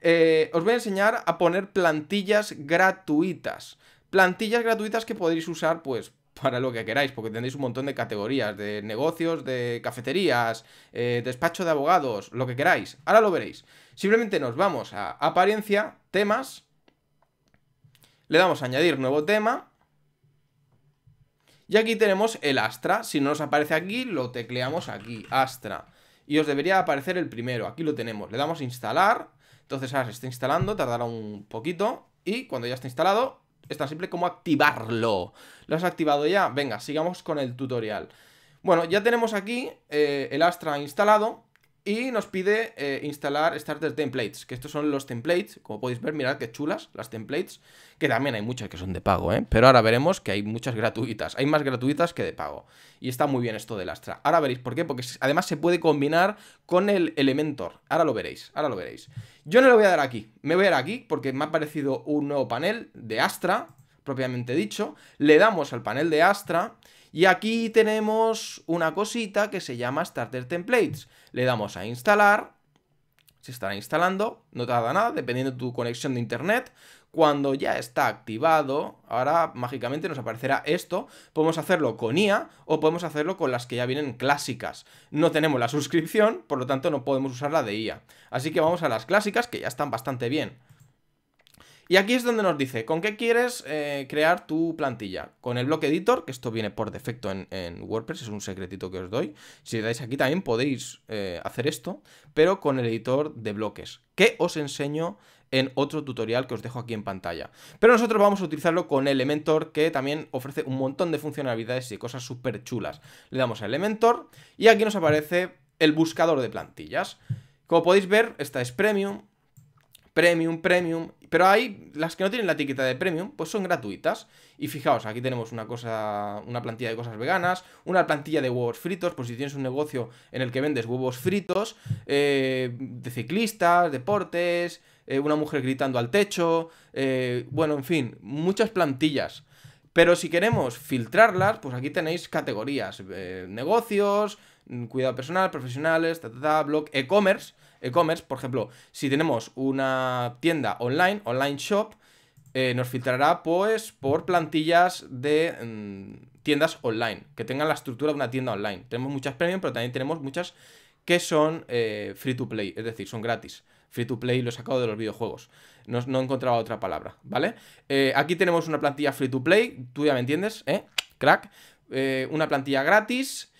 Eh, os voy a enseñar a poner plantillas gratuitas. Plantillas gratuitas que podréis usar, pues, para lo que queráis, porque tendréis un montón de categorías, de negocios, de cafeterías, eh, despacho de abogados, lo que queráis. Ahora lo veréis. Simplemente nos vamos a apariencia, temas, le damos a añadir nuevo tema. Y aquí tenemos el Astra. Si no nos aparece aquí, lo tecleamos aquí, Astra. Y os debería aparecer el primero. Aquí lo tenemos. Le damos a instalar. Entonces ahora se está instalando, tardará un poquito. Y cuando ya está instalado, es tan simple como activarlo. ¿Lo has activado ya? Venga, sigamos con el tutorial. Bueno, ya tenemos aquí eh, el Astra instalado. Y nos pide eh, instalar Starter Templates, que estos son los templates, como podéis ver, mirad qué chulas las templates, que también hay muchas que son de pago, ¿eh? pero ahora veremos que hay muchas gratuitas, hay más gratuitas que de pago. Y está muy bien esto del Astra. Ahora veréis por qué, porque además se puede combinar con el Elementor. Ahora lo veréis, ahora lo veréis. Yo no lo voy a dar aquí, me voy a dar aquí porque me ha aparecido un nuevo panel de Astra, propiamente dicho. Le damos al panel de Astra y aquí tenemos una cosita que se llama Starter Templates. Le damos a instalar, se estará instalando, no tarda nada, dependiendo de tu conexión de internet. Cuando ya está activado, ahora mágicamente nos aparecerá esto. Podemos hacerlo con IA o podemos hacerlo con las que ya vienen clásicas. No tenemos la suscripción, por lo tanto no podemos usar la de IA. Así que vamos a las clásicas que ya están bastante bien. Y aquí es donde nos dice, ¿con qué quieres eh, crear tu plantilla? Con el bloque editor, que esto viene por defecto en, WordPress, es un secretito que os doy. Si le dais aquí también podéis eh, hacer esto, pero con el editor de bloques, que os enseño en otro tutorial que os dejo aquí en pantalla. Pero nosotros vamos a utilizarlo con Elementor, que también ofrece un montón de funcionalidades y cosas súper chulas. Le damos a Elementor y aquí nos aparece el buscador de plantillas. Como podéis ver, esta es Premium, Premium, Premium. Pero hay las que no tienen la etiqueta de Premium, pues son gratuitas. Y fijaos, aquí tenemos una cosa, una plantilla de cosas veganas, una plantilla de huevos fritos, por si tienes un negocio en el que vendes huevos fritos, eh, de ciclistas, deportes, eh, una mujer gritando al techo, eh, bueno, en fin, muchas plantillas. Pero si queremos filtrarlas, pues aquí tenéis categorías, negocios, mm, cuidado personal, profesionales, blog, e-commerce e-commerce, por ejemplo, si tenemos una tienda online, online shop, eh, nos filtrará pues por plantillas de mm, tiendas online, que tengan la estructura de una tienda online. Tenemos muchas premium, pero también tenemos muchas que son eh, free to play, es decir, son gratis. Free to play lo he sacado de los videojuegos. No, no encontrado otra palabra, ¿vale? Eh, aquí tenemos una plantilla free to play, tú ya me entiendes, ¿eh? Crack. una plantilla gratis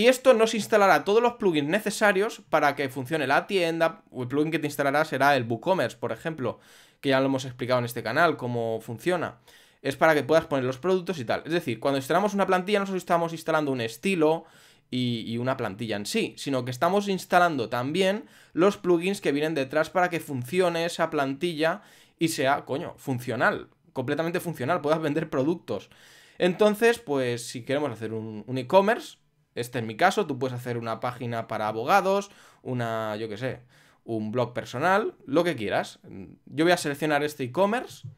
y esto nos instalará todos los plugins necesarios para que funcione la tienda. El plugin que te instalará será el WooCommerce, por ejemplo, que ya lo hemos explicado en este canal cómo funciona. Es para que puedas poner los productos y tal. Es decir, cuando instalamos una plantilla no solo estamos instalando un estilo y, una plantilla en sí, sino que estamos instalando también los plugins que vienen detrás para que funcione esa plantilla y sea, coño, funcional, completamente funcional, puedas vender productos. Entonces, pues si queremos hacer un, un e-commerce, este es mi caso, tú puedes hacer una página para abogados, una, yo qué sé, un blog personal, lo que quieras. Yo voy a seleccionar este e-commerce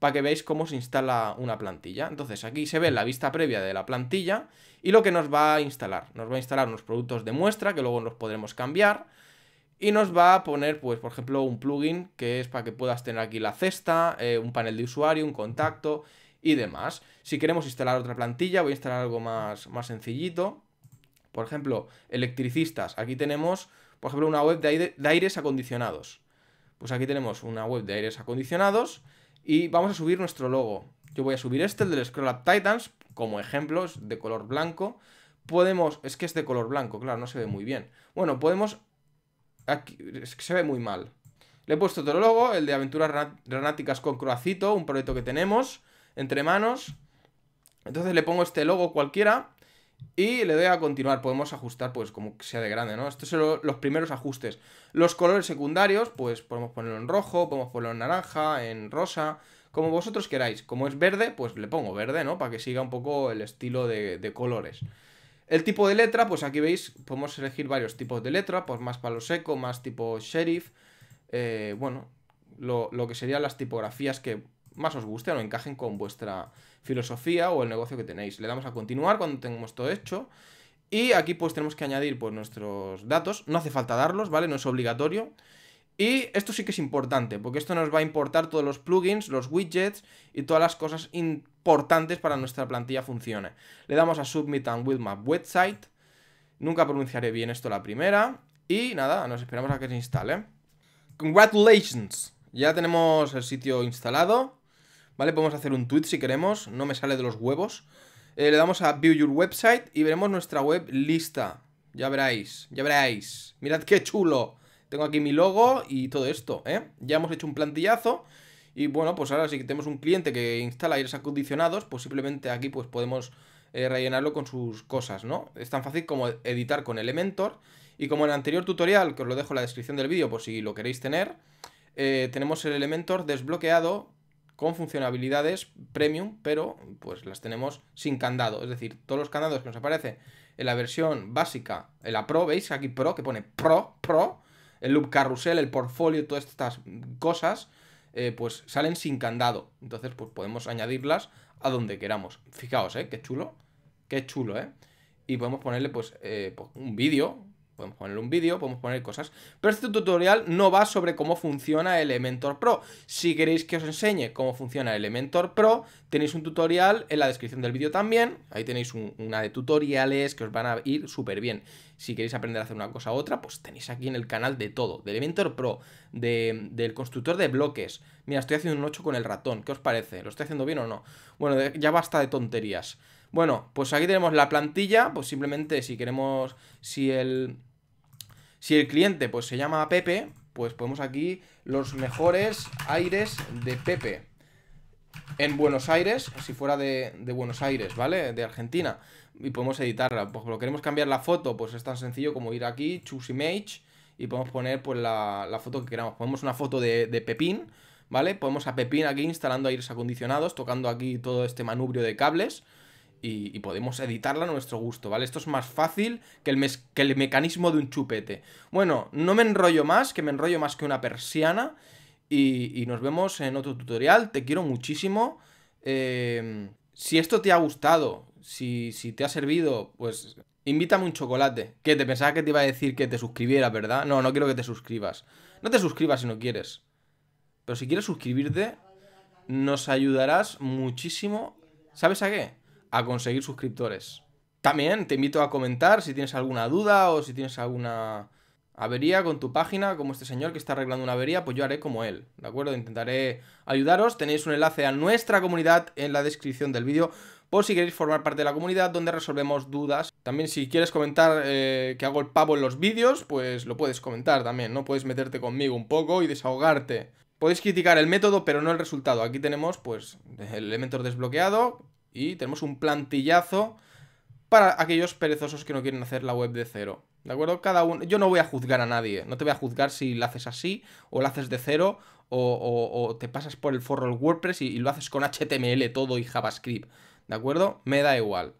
para que veáis cómo se instala una plantilla. Entonces aquí se ve la vista previa de la plantilla y lo que nos va a instalar. Nos va a instalar unos productos de muestra que luego nos podremos cambiar y nos va a poner, pues por ejemplo, un plugin que es para que puedas tener aquí la cesta, eh, un panel de usuario, un contacto y demás. Si queremos instalar otra plantilla, voy a instalar algo más, más sencillito. Por ejemplo, electricistas. Aquí tenemos, por ejemplo, una web de, aires acondicionados. Pues aquí tenemos una web de aires acondicionados y vamos a subir nuestro logo. Yo voy a subir este, el del Scroll Up Titans, como ejemplos de color blanco. Podemos, es que es de color blanco, claro, no se ve muy bien. Bueno, podemos, aquí, es que se ve muy mal. Le he puesto otro logo, el de aventuras renáticas con Croacito, un proyecto que tenemos entre manos. Entonces le pongo este logo cualquiera y le doy a continuar, podemos ajustar pues como que sea de grande, ¿no? Estos son los primeros ajustes. Los colores secundarios, pues podemos ponerlo en rojo, podemos ponerlo en naranja, en rosa, como vosotros queráis. Como es verde, pues le pongo verde, ¿no? Para que siga un poco el estilo de, de colores. El tipo de letra, pues aquí veis, podemos elegir varios tipos de letra, pues más palo seco, más tipo sheriff, eh, bueno, lo, lo que serían las tipografías que más os gusten o encajen con vuestra filosofía o el negocio que tenéis. Le damos a continuar cuando tengamos todo hecho. Y aquí pues tenemos que añadir pues nuestros datos, no hace falta darlos, ¿vale? No es obligatorio. Y esto sí que es importante, porque esto nos va a importar todos los plugins, los widgets y todas las cosas importantes para nuestra plantilla funcione. Le damos a Submit and with My Website. Nunca pronunciaré bien esto la primera. Y nada, nos esperamos a que se instale. ¡Congratulations! Ya tenemos el sitio instalado. ¿vale? Podemos hacer un tweet si queremos, no me sale de los huevos. Eh, le damos a View Your Website y veremos nuestra web lista. Ya veréis, ya veréis. Mirad qué chulo. Tengo aquí mi logo y todo esto, ¿eh? Ya hemos hecho un plantillazo y bueno, pues ahora si tenemos un cliente que instala aires acondicionados, pues simplemente aquí pues podemos eh, rellenarlo con sus cosas, ¿no? Es tan fácil como editar con Elementor. Y como en el anterior tutorial, que os lo dejo en la descripción del vídeo por si lo queréis tener, eh, tenemos el Elementor desbloqueado con funcionalidades premium, pero pues las tenemos sin candado. Es decir, todos los candados que nos aparecen en la versión básica, en la Pro, veis aquí Pro, que pone Pro, Pro, el loop carrusel, el portfolio, todas estas cosas, eh, pues salen sin candado. Entonces, pues podemos añadirlas a donde queramos. Fijaos, ¿eh? Qué chulo, qué chulo, ¿eh? Y podemos ponerle, pues, eh, pues un vídeo, podemos ponerle un vídeo, podemos poner cosas. Pero este tutorial no va sobre cómo funciona Elementor Pro. Si queréis que os enseñe cómo funciona Elementor Pro, tenéis un tutorial en la descripción del vídeo también. Ahí tenéis una de tutoriales que os van a ir súper bien. Si queréis aprender a hacer una cosa u otra, pues tenéis aquí en el canal de todo. De Elementor Pro, del constructor de bloques. Mira, estoy haciendo un 8 con el ratón. ¿Qué os parece? ¿Lo estoy haciendo bien o no? Bueno, ya basta de tonterías. Bueno, pues aquí tenemos la plantilla, pues simplemente si queremos, si el, si el cliente pues se llama Pepe, pues ponemos aquí los mejores aires de Pepe. En Buenos Aires, si fuera de, Buenos Aires, ¿vale? De Argentina. Y podemos editarla. Pues lo queremos cambiar la foto, pues es tan sencillo como ir aquí, choose image, y podemos poner pues la, foto que queramos. Ponemos una foto de, de Pepín, ¿vale? Ponemos a Pepín aquí instalando aires acondicionados, tocando aquí todo este manubrio de cables y, podemos editarla a nuestro gusto, ¿vale? Esto es más fácil que el, que el mecanismo de un chupete. Bueno, no me enrollo más, que me enrollo más que una persiana. Y, nos vemos en otro tutorial. Te quiero muchísimo. Eh, si esto te ha gustado, si, si te ha servido, pues invítame un chocolate. Que te pensaba que te iba a decir que te suscribiera, ¿verdad? No, no quiero que te suscribas. No te suscribas si no quieres. Pero si quieres suscribirte, nos ayudarás muchísimo. ¿Sabes a qué? a conseguir suscriptores. También te invito a comentar si tienes alguna duda o si tienes alguna avería con tu página, como este señor que está arreglando una avería, pues yo haré como él, ¿de acuerdo? Intentaré ayudaros. Tenéis un enlace a nuestra comunidad en la descripción del vídeo por si queréis formar parte de la comunidad donde resolvemos dudas. También si quieres comentar eh, que hago el pavo en los vídeos, pues lo puedes comentar también, ¿no? Puedes meterte conmigo un poco y desahogarte. Podéis criticar el método, pero no el resultado. Aquí tenemos, pues, el elemento desbloqueado, y tenemos un plantillazo para aquellos perezosos que no quieren hacer la web de cero. ¿De acuerdo? Cada uno. Yo no voy a juzgar a nadie. No te voy a juzgar si lo haces así, o lo haces de cero, o, te pasas por el forro WordPress y, lo haces con HTML todo y JavaScript. ¿De acuerdo? Me da igual.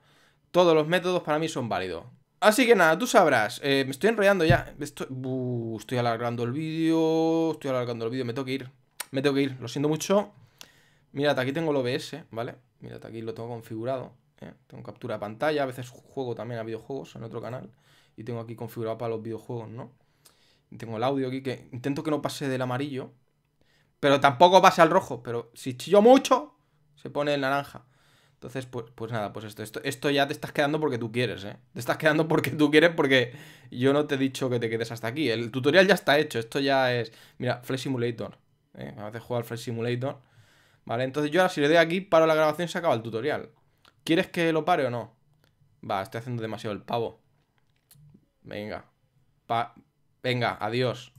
Todos los métodos para mí son válidos. Así que nada, tú sabrás. Eh, me estoy enrollando ya. Estoy, estoy alargando el vídeo. Estoy alargando el vídeo. Me tengo que ir. Me tengo que ir. Lo siento mucho. Mírate, aquí tengo el OBS, ¿vale? Mírate aquí lo tengo configurado. ¿eh? Tengo captura de pantalla, a veces juego también a videojuegos en otro canal. Y tengo aquí configurado para los videojuegos, ¿no? Tengo el audio aquí que intento que no pase del amarillo. Pero tampoco pase al rojo. Pero si chillo mucho, se pone el naranja. Entonces, pues, pues nada, pues esto, esto, ya te estás quedando porque tú quieres, ¿eh? Te estás quedando porque tú quieres porque yo no te he dicho que te quedes hasta aquí. El tutorial ya está hecho, esto ya es... Mira, Flash Simulator, ¿eh? A veces juego al Flash Simulator ¿Vale? Entonces yo ahora si le doy aquí, para la grabación se acaba el tutorial. ¿Quieres que lo pare o no? Va, estoy haciendo demasiado el pavo. Venga. Pa Venga, adiós.